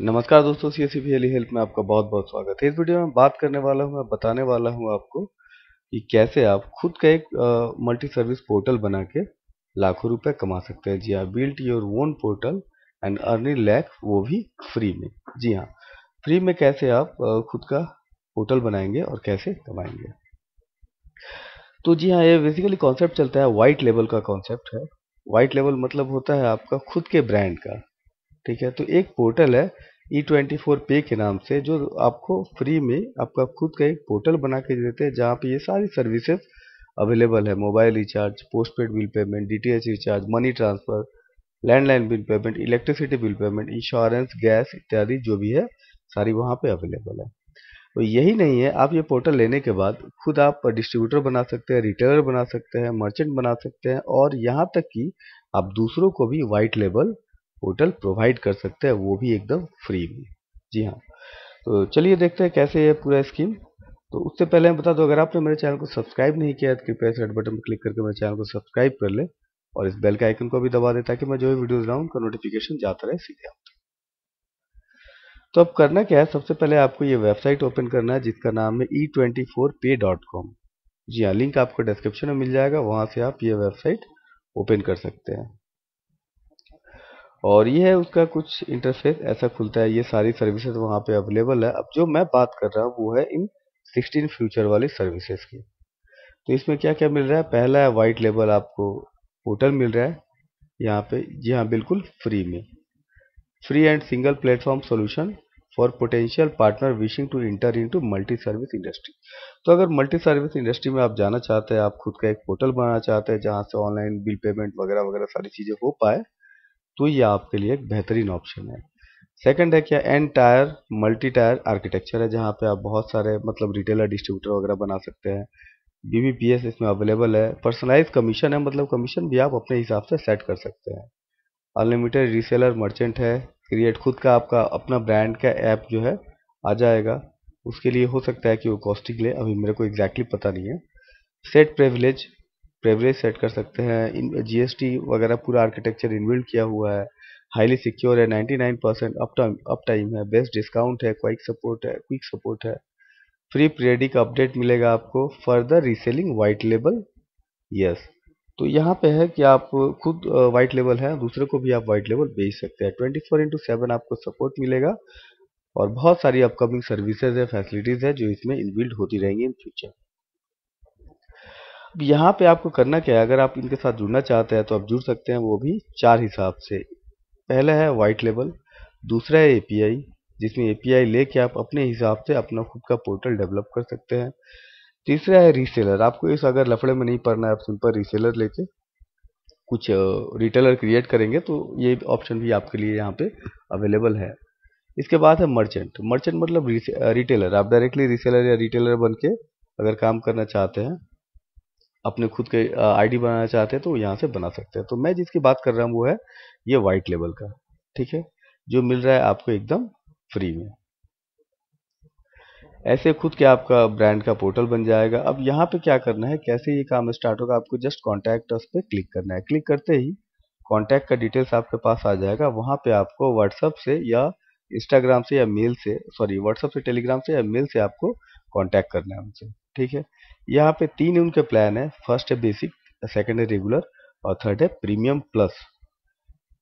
नमस्कार दोस्तों C S help में आपका बहुत बहुत स्वागत है इस वीडियो में बात करने वाला हूँ बताने वाला हूँ आपको कि कैसे आप खुद का एक मल्टी सर्विस पोर्टल बना के लाखों रुपए कमा सकते हैं जी हाँ built your own portal and earning like वो भी फ्री में जी हाँ फ्री में कैसे आप आ, खुद का पोर्टल बनाएंगे और कैसे कमाएंगे तो जी हाँ ये बेसिकली कॉन्सेप्ट चलता है वाइट लेवल का कॉन्सेप्ट है वाइट लेवल मतलब होता है आपका खुद के ब्रांड का ठीक है तो एक पोर्टल है ई ट्वेंटी फोर पे के नाम से जो आपको फ्री में आपका खुद का एक पोर्टल बना के देते हैं जहाँ पे ये सारी सर्विसेज अवेलेबल है mobile recharge postpaid bill payment D recharge money transfer landline bill payment electricity bill payment insurance gas इत्यादि जो भी है सारी वहाँ पे अवेलेबल है तो यही नहीं है आप ये पोर्टल लेने के बाद खुद आप डिस्ट्रीब्यूटर बना सकते हैं रिटेलर बना सकते हैं मर्चेंट बना सकते हैं और यहाँ तक कि आप दूसरों को भी वाइट लेबल होटल प्रोवाइड कर सकते हैं वो भी एकदम फ्री में जी हाँ तो चलिए देखते हैं कैसे है पूरा स्कीम तो उससे पहले मैं बता दूं अगर आपने मेरे चैनल को सब्सक्राइब नहीं किया है तो कृपया इस रेड बटन पर क्लिक करके मेरे चैनल को सब्सक्राइब कर ले और इस बेल के आइकन को भी दबा दें ताकि मैं जो भी वीडियोज लाऊँ उनका नोटिफिकेशन जाता रहे सीधे आप तो अब करना क्या है सबसे पहले आपको ये वेबसाइट ओपन करना है जिसका नाम है E twenty four pay dot com जी हाँ लिंक आपको डिस्क्रिप्शन में मिल जाएगा वहाँ से आप ये वेबसाइट ओपन कर सकते हैं और ये है उसका कुछ इंटरफेस ऐसा खुलता है ये सारी सर्विसेज वहाँ पे अवेलेबल है अब जो मैं बात कर रहा हूँ वो है इन 16 फ्यूचर वाली सर्विसेज की तो इसमें क्या क्या मिल रहा है पहला है वाइट लेबल आपको पोर्टल मिल रहा है यहाँ पे जी हाँ बिल्कुल फ्री में free and single platform solution for potential partner wishing to enter into multi service industry तो अगर मल्टी सर्विस इंडस्ट्री में आप जाना चाहते हैं आप खुद का एक पोर्टल बनाना चाहते हैं जहाँ से ऑनलाइन बिल पेमेंट वगैरह वगैरह सारी चीज़ें हो पाए तो ये आपके लिए एक बेहतरीन ऑप्शन है सेकंड है क्या n tier multi tier architecture है जहाँ पे आप बहुत सारे मतलब रिटेलर डिस्ट्रीब्यूटर वगैरह बना सकते हैं बीबीपीएस इसमें अवेलेबल है पर्सनलाइज कमीशन है मतलब कमीशन भी आप अपने हिसाब से सेट कर सकते हैं अनलिमिटेड रीसेलर मर्चेंट है क्रिएट खुद का आपका अपना ब्रांड का ऐप जो है आ जाएगा उसके लिए हो सकता है कि वो कॉस्टिंग ले अभी मेरे को एग्जैक्टली exactly पता नहीं है सेट प्रिविलेज प्रेवरेज सेट कर सकते हैं इन जीएसटी वगैरह पूरा आर्किटेक्चर इनबिल्ड किया हुआ है हाईली सिक्योर है 99 परसेंट अप टाइम है बेस्ट डिस्काउंट है क्विक सपोर्ट है क्विक सपोर्ट है फ्री प्रेडिक अपडेट मिलेगा आपको further reselling white label yes तो यहाँ पे है कि आप खुद वाइट लेबल है दूसरे को भी आप वाइट लेबल बेच सकते हैं ट्वेंटी फोर इंटू सेवन आपको सपोर्ट मिलेगा और बहुत सारी अपकमिंग सर्विसेज है फैसिलिटीज़ है जो इसमें इनबिल्ड होती रहेंगी इन फ्यूचर यहाँ पे आपको करना क्या है अगर आप इनके साथ जुड़ना चाहते हैं तो आप जुड़ सकते हैं वो भी चार हिसाब से पहला है वाइट लेवल दूसरा है एपीआई जिसमें एपीआई लेके आप अपने हिसाब से अपना खुद का पोर्टल डेवलप कर सकते हैं तीसरा है रीसेलर आपको इस अगर लफड़े में नहीं पड़ना है आप सिंपल रीसेलर लेके कुछ रिटेलर क्रिएट करेंगे तो ये ऑप्शन भी आपके लिए यहाँ पे अवेलेबल है इसके बाद है मर्चेंट मर्चेंट मतलब रिटेलर आप डायरेक्टली रीसेलर या रिटेलर बन के अगर काम करना चाहते हैं अपने खुद के आईडी बनाना चाहते हैं तो यहाँ से बना सकते हैं तो मैं जिसकी बात कर रहा हूँ वो है ये वाइट लेवल का ठीक है जो मिल रहा है आपको एकदम फ्री में ऐसे खुद के आपका ब्रांड का पोर्टल बन जाएगा अब यहाँ पे क्या करना है कैसे ये काम स्टार्ट होगा आपको जस्ट कॉन्टैक्ट उस पर क्लिक करना है क्लिक करते ही कॉन्टैक्ट का डिटेल्स आपके पास आ जाएगा वहाँ पे आपको व्हाट्सअप से या इंस्टाग्राम से या मेल से सॉरी व्हाट्सअप से टेलीग्राम से या मेल से आपको कॉन्टैक्ट करना है उनसे ठीक है यहाँ पे तीन उनके प्लान है फर्स्ट है बेसिक सेकंड है रेगुलर और थर्ड है प्रीमियम प्लस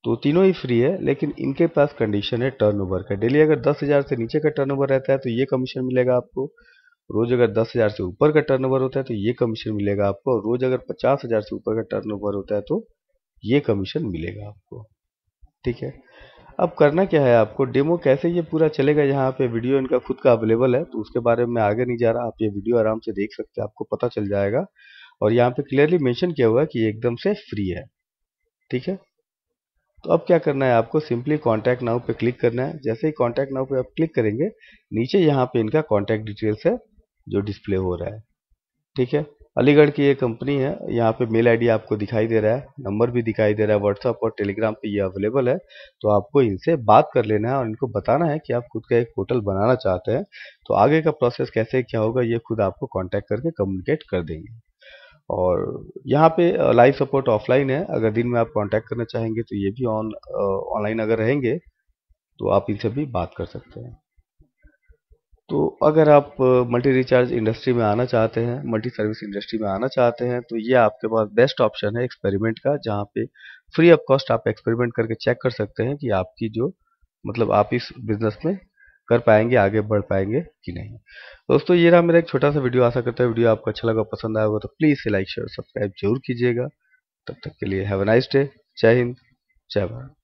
तो तीनों ही फ्री है लेकिन इनके पास कंडीशन है टर्नओवर का डेली अगर दस हज़ार से नीचे का टर्नओवर रहता है तो ये कमीशन मिलेगा आपको रोज अगर दस हज़ार से ऊपर का टर्नओवर होता है तो ये कमीशन मिलेगा आपको और रोज अगर पचास हज़ार से ऊपर का टर्नओवर होता है तो ये कमीशन मिलेगा आपको ठीक है अब करना क्या है आपको डेमो कैसे ये पूरा चलेगा यहाँ पे वीडियो इनका खुद का अवेलेबल है तो उसके बारे में आगे नहीं जा रहा आप ये वीडियो आराम से देख सकते हैं आपको पता चल जाएगा और यहाँ पे क्लियरली मेंशन किया हुआ है कि एकदम से फ्री है ठीक है तो अब क्या करना है आपको सिंपली कॉन्टैक्ट नाउ पे क्लिक करना है जैसे ही कॉन्टैक्ट नाउ पे आप क्लिक करेंगे नीचे यहाँ पे इनका कॉन्टैक्ट डिटेल्स है जो डिस्प्ले हो रहा है ठीक है अलीगढ़ की ये कंपनी है यहाँ पे मेल आईडी आपको दिखाई दे रहा है नंबर भी दिखाई दे रहा है व्हाट्सअप और टेलीग्राम पे ये अवेलेबल है तो आपको इनसे बात कर लेना है और इनको बताना है कि आप खुद का एक पोर्टल बनाना चाहते हैं तो आगे का प्रोसेस कैसे क्या होगा ये खुद आपको कॉन्टैक्ट करके कम्युनिकेट कर देंगे और यहाँ पे लाइव सपोर्ट ऑफलाइन है अगर दिन में आप कॉन्टैक्ट करना चाहेंगे तो ये भी ऑन ऑनलाइन अगर रहेंगे तो आप इनसे भी बात कर सकते हैं तो अगर आप मल्टी रिचार्ज इंडस्ट्री में आना चाहते हैं मल्टी सर्विस इंडस्ट्री में आना चाहते हैं तो ये आपके पास बेस्ट ऑप्शन है एक्सपेरिमेंट का जहाँ पे फ्री ऑफ कॉस्ट आप एक्सपेरिमेंट करके चेक कर सकते हैं कि आपकी जो मतलब आप इस बिजनेस में कर पाएंगे आगे बढ़ पाएंगे कि नहीं दोस्तों ये रहा मेरा एक छोटा सा वीडियो आशा करता है वीडियो आपको अच्छा लगा पसंद आया होगा तो प्लीज़ लाइक शेयर सब्सक्राइब जरूर कीजिएगा तब तक के लिए हैव नाइस डे जय हिंद जय भारत